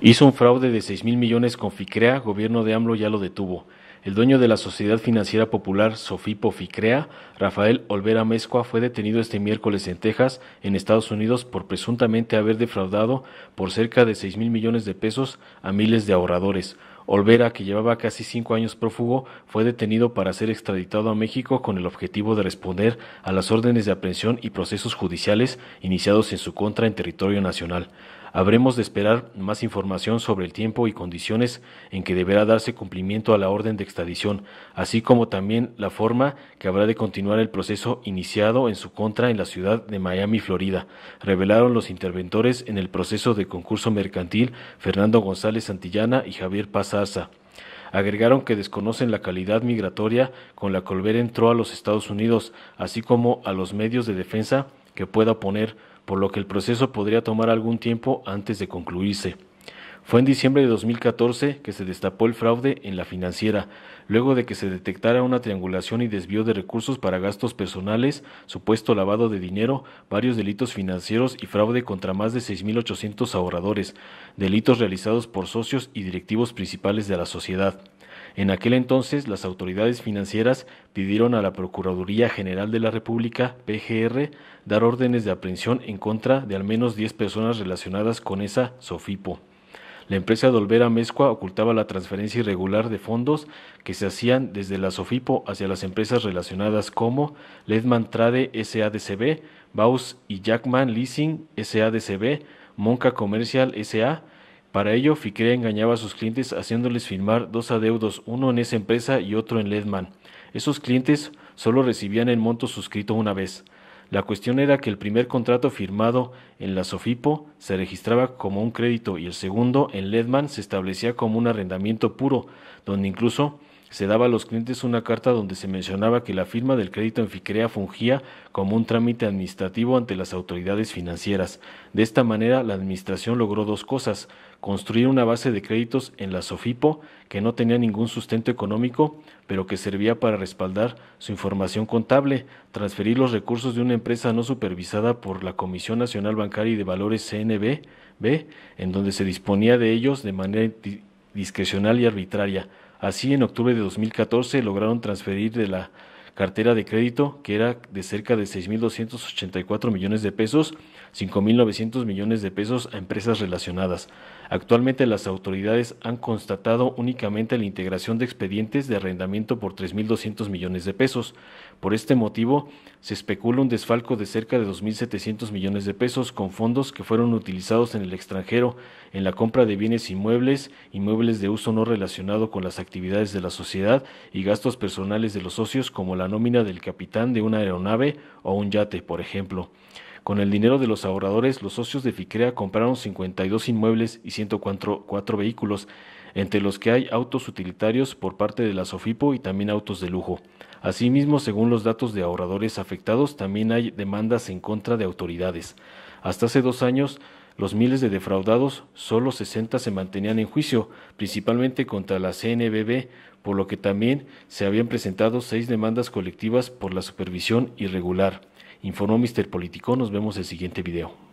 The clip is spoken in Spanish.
Hizo un fraude de seis mil millones con FICREA, gobierno de AMLO ya lo detuvo. El dueño de la Sociedad Financiera Popular, Sofipo FICREA, Rafael Olvera Mezcua, fue detenido este miércoles en Texas, en Estados Unidos, por presuntamente haber defraudado por cerca de seis mil millones de pesos a miles de ahorradores. Olvera, que llevaba casi cinco años prófugo, fue detenido para ser extraditado a México con el objetivo de responder a las órdenes de aprehensión y procesos judiciales iniciados en su contra en territorio nacional. Habremos de esperar más información sobre el tiempo y condiciones en que deberá darse cumplimiento a la orden de extradición, así como también la forma que habrá de continuar el proceso iniciado en su contra en la ciudad de Miami, Florida, revelaron los interventores en el proceso de concurso mercantil Fernando González Santillana y Javier Pazaza. Agregaron que desconocen la calidad migratoria con la que Olvera entró a los Estados Unidos, así como a los medios de defensa que pueda poner por lo que el proceso podría tomar algún tiempo antes de concluirse. Fue en diciembre de 2014 que se destapó el fraude en la financiera, luego de que se detectara una triangulación y desvío de recursos para gastos personales, supuesto lavado de dinero, varios delitos financieros y fraude contra más de 6.800 ahorradores, delitos realizados por socios y directivos principales de la sociedad. En aquel entonces, las autoridades financieras pidieron a la Procuraduría General de la República, PGR, dar órdenes de aprehensión en contra de al menos 10 personas relacionadas con esa SOFIPO. La empresa Dolvera Mezcua ocultaba la transferencia irregular de fondos que se hacían desde la SOFIPO hacia las empresas relacionadas como Ledman Trade SADCB, Baus y Jackman Leasing SADCB, Monca Comercial SA, para ello, Ficrea engañaba a sus clientes haciéndoles firmar dos adeudos, uno en esa empresa y otro en Ledman. Esos clientes solo recibían el monto suscrito una vez. La cuestión era que el primer contrato firmado en la Sofipo se registraba como un crédito y el segundo en Ledman se establecía como un arrendamiento puro, donde incluso se daba a los clientes una carta donde se mencionaba que la firma del crédito en Ficrea fungía como un trámite administrativo ante las autoridades financieras. De esta manera, la administración logró dos cosas, construir una base de créditos en la Sofipo que no tenía ningún sustento económico, pero que servía para respaldar su información contable, transferir los recursos de una empresa no supervisada por la Comisión Nacional Bancaria y de Valores B, en donde se disponía de ellos de manera discrecional y arbitraria Así, en octubre de 2014 lograron transferir de la cartera de crédito, que era de cerca de 6.284 millones de pesos, 5.900 millones de pesos a empresas relacionadas. Actualmente las autoridades han constatado únicamente la integración de expedientes de arrendamiento por 3.200 millones de pesos. Por este motivo, se especula un desfalco de cerca de 2.700 millones de pesos con fondos que fueron utilizados en el extranjero en la compra de bienes inmuebles, inmuebles de uso no relacionado con las actividades de la sociedad y gastos personales de los socios como la nómina del capitán de una aeronave o un yate, por ejemplo. Con el dinero de los ahorradores, los socios de Ficrea compraron 52 inmuebles y 104 cuatro vehículos, entre los que hay autos utilitarios por parte de la Sofipo y también autos de lujo. Asimismo, según los datos de ahorradores afectados, también hay demandas en contra de autoridades. Hasta hace dos años, los miles de defraudados, solo 60 se mantenían en juicio, principalmente contra la CNBB, por lo que también se habían presentado seis demandas colectivas por la supervisión irregular. Informó Mister Político, nos vemos en el siguiente video.